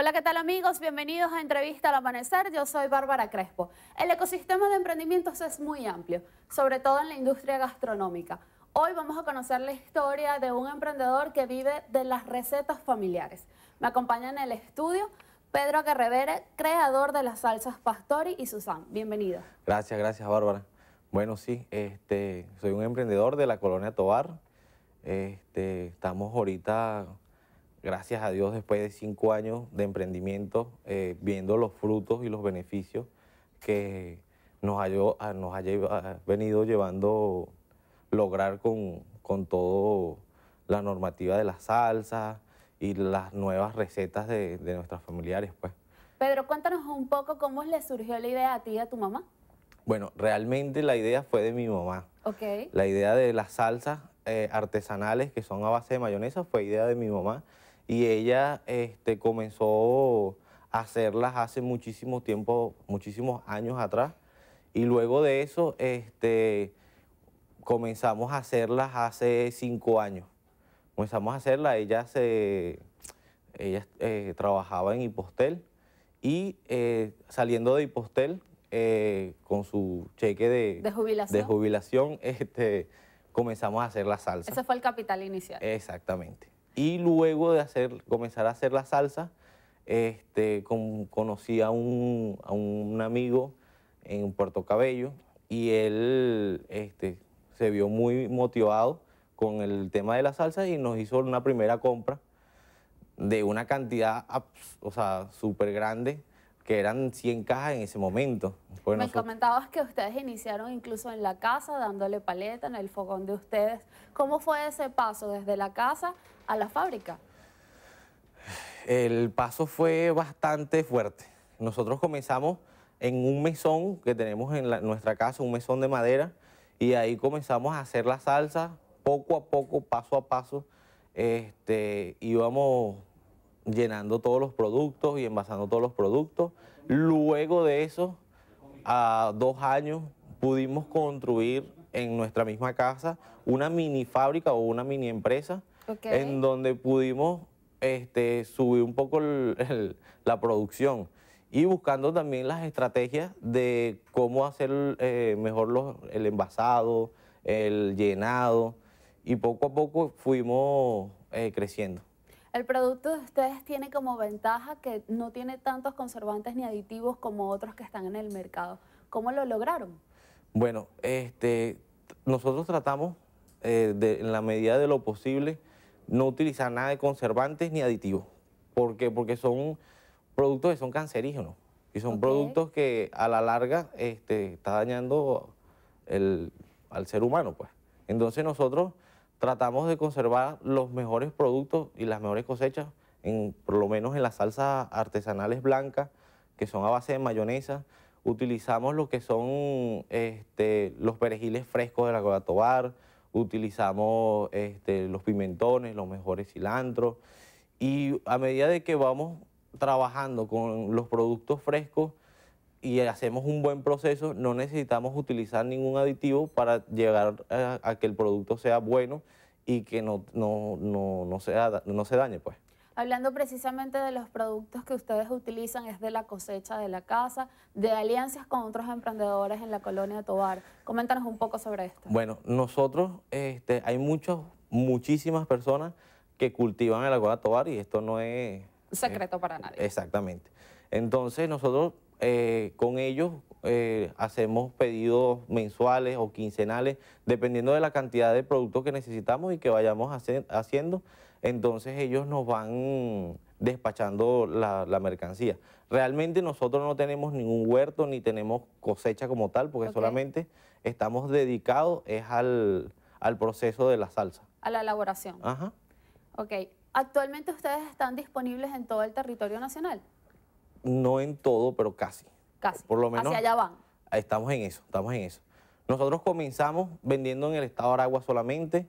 Hola, ¿qué tal amigos? Bienvenidos a Entrevista al Amanecer. Yo soy Bárbara Crespo. El ecosistema de emprendimientos es muy amplio, sobre todo en la industria gastronómica. Hoy vamos a conocer la historia de un emprendedor que vive de las recetas familiares. Me acompaña en el estudio Pedro Guerrevere, creador de las salsas Pastori y Susan. Bienvenido. Gracias, gracias Bárbara. Bueno, sí, este, soy un emprendedor de la colonia Tobar. Este, estamos ahorita gracias a Dios, después de cinco años de emprendimiento, eh, viendo los frutos y los beneficios que nos, ha, ah, venido llevando lograr con, con toda la normativa de las salsa y las nuevas recetas de, de nuestras familiares. pues. Pedro, cuéntanos un poco cómo le surgió la idea a ti y a tu mamá. Bueno, realmente la idea fue de mi mamá. La idea de las salsas eh, artesanales que son a base de mayonesa fue idea de mi mamá y ella este, comenzó a hacerlas hace muchísimo tiempo, muchísimos años atrás. Y luego de eso este, comenzamos a hacerlas hace cinco años. Comenzamos a hacerlas, ella, se, ella eh, trabajaba en Hipostel y eh, saliendo de Hipostel eh, con su cheque de, jubilación, de jubilación este, comenzamos a hacer la salsa. Ese fue el capital inicial. Exactamente. Y luego de hacer, comenzar a hacer la salsa, este, conocí a un, amigo en Puerto Cabello y él este, se vio muy motivado con el tema de la salsa y nos hizo una primera compra de una cantidad, o sea, súper grande que eran 100 cajas en ese momento. Me comentabas que ustedes iniciaron incluso en la casa, dándole paleta en el fogón de ustedes. ¿Cómo fue ese paso desde la casa a la fábrica? El paso fue bastante fuerte. Nosotros comenzamos en un mesón que tenemos en nuestra casa, un mesón de madera, y ahí comenzamos a hacer la salsa poco a poco, paso a paso. Este, íbamos llenando todos los productos y envasando todos los productos. Luego de eso, a dos años, pudimos construir en nuestra misma casa una mini fábrica o una mini empresa en donde pudimos este, subir un poco la producción y buscando también las estrategias de cómo hacer eh, mejor el envasado, el llenado y poco a poco fuimos eh, creciendo. El producto de ustedes tiene como ventaja que no tiene tantos conservantes ni aditivos como otros que están en el mercado. ¿Cómo lo lograron? Bueno, este, nosotros tratamos eh, de, en la medida de lo posible no utilizar nada de conservantes ni aditivos. ¿Por qué? Porque son productos que son cancerígenos y son productos que a la larga este, está dañando al ser humano. pues. Entonces nosotros tratamos de conservar los mejores productos y las mejores cosechas, por lo menos en las salsas artesanales blancas, que son a base de mayonesa. Utilizamos lo que son este, los perejiles frescos de la Cogatobar, utilizamos este, los pimentones, los mejores cilantros. Y a medida de que vamos trabajando con los productos frescos, y hacemos un buen proceso, no necesitamos utilizar ningún aditivo para llegar a, que el producto sea bueno y que no, no, sea, no se dañe. pues. Hablando precisamente de los productos que ustedes utilizan, es de la cosecha de la casa, de alianzas con otros emprendedores en la colonia Tobar. Coméntanos un poco sobre esto. Bueno, nosotros, este, hay muchos, muchísimas personas que cultivan en la colonia Tobar y esto no es... secreto eh, para nadie. Exactamente. Entonces nosotros eh, con ellos eh, hacemos pedidos mensuales o quincenales, dependiendo de la cantidad de productos que necesitamos y que vayamos haciendo. Entonces ellos nos van despachando la, mercancía. Realmente nosotros no tenemos ningún huerto ni tenemos cosecha como tal, porque solamente estamos dedicados es al, al proceso de la salsa. A la elaboración. Ajá. Ok. ¿Actualmente ustedes están disponibles en todo el territorio nacional? No en todo, pero casi. Casi. Por lo menos. Hacia allá van. Estamos en eso, estamos en eso. Nosotros comenzamos vendiendo en el estado de Aragua solamente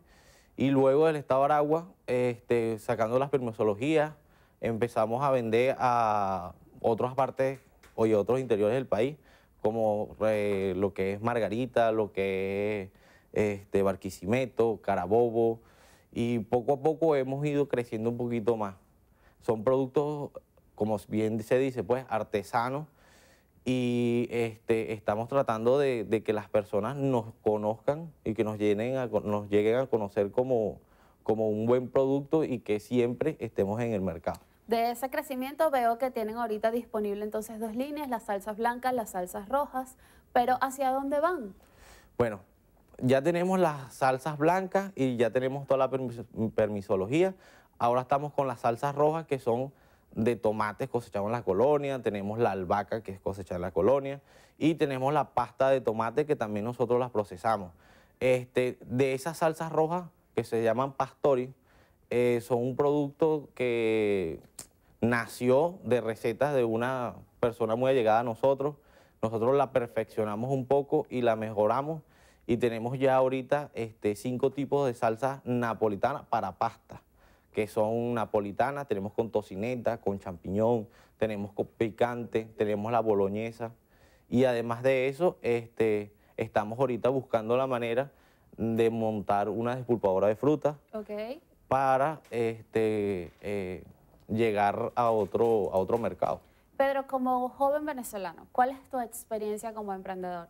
y luego del estado de Aragua, este, sacando las permisologías, empezamos a vender a otras partes o a otros interiores del país, como eh, lo que es Margarita, lo que es este, Barquisimeto, Carabobo, y poco a poco hemos ido creciendo un poquito más. Son productos como bien se dice, pues artesanos y este, estamos tratando de, que las personas nos conozcan y que nos, nos lleguen a conocer como, como un buen producto y que siempre estemos en el mercado. De ese crecimiento veo que tienen ahorita disponible entonces dos líneas, las salsas blancas, las salsas rojas, pero ¿hacia dónde van? Bueno, ya tenemos las salsas blancas y ya tenemos toda la permisología. Ahora estamos con las salsas rojas que son de tomates cosechados en la colonia, tenemos la albahaca que es cosechada en la colonia y tenemos la pasta de tomate que también nosotros las procesamos. Este, de esas salsas rojas que se llaman pastori, eh, son un producto que nació de recetas de una persona muy allegada a nosotros. Nosotros la perfeccionamos un poco y la mejoramos y tenemos ya ahorita este, cinco tipos de salsas napolitanas para pasta que son napolitanas, tenemos con tocineta, con champiñón, tenemos con picante, tenemos la boloñesa. Y además de eso, este, estamos ahorita buscando la manera de montar una despulpadora de fruta para este, eh, llegar a otro, a otro mercado. Pedro, como joven venezolano, ¿cuál es tu experiencia como emprendedor?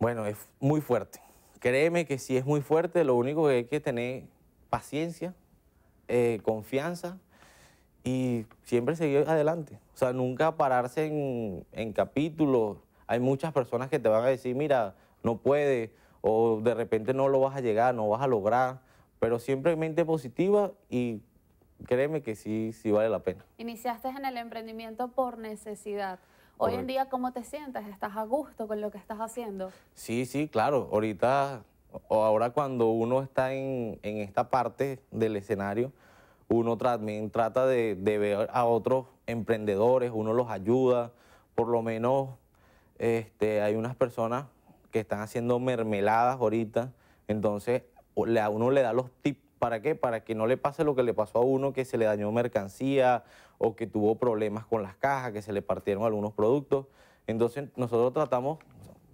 Bueno, es muy fuerte. Créeme que si es muy fuerte, lo único que hay que tener paciencia, eh, confianza y siempre seguir adelante. O sea, nunca pararse en, capítulos. Hay muchas personas que te van a decir, mira, no puede, o de repente no lo vas a llegar, no vas a lograr, pero siempre mente positiva y créeme que sí, sí vale la pena. Iniciaste en el emprendimiento por necesidad. Hoy en día, ¿cómo te sientes? ¿Estás a gusto con lo que estás haciendo? Sí, sí, claro. Ahorita o ahora cuando uno está en, esta parte del escenario, uno también trata de, de, ver a otros emprendedores, uno los ayuda, por lo menos este, hay unas personas que están haciendo mermeladas ahorita, entonces a uno le da los tips, ¿para qué? Para que no le pase lo que le pasó a uno, que se le dañó mercancía o que tuvo problemas con las cajas, que se le partieron algunos productos. Entonces nosotros tratamos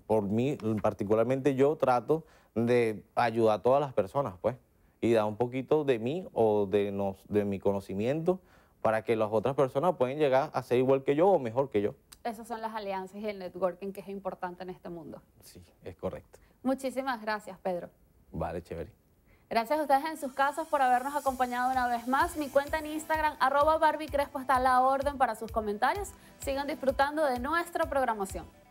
por mí, particularmente yo trato de ayudar a todas las personas, pues, y dar un poquito de mí o de, nos, de mi conocimiento para que las otras personas puedan llegar a ser igual que yo o mejor que yo. Esas son las alianzas y el networking que es importante en este mundo. Sí, es correcto. Muchísimas gracias, Pedro. Vale, chévere. Gracias a ustedes en sus casas por habernos acompañado una vez más. Mi cuenta en Instagram, arroba Barbie Crespo, está a la orden para sus comentarios. Sigan disfrutando de nuestra programación.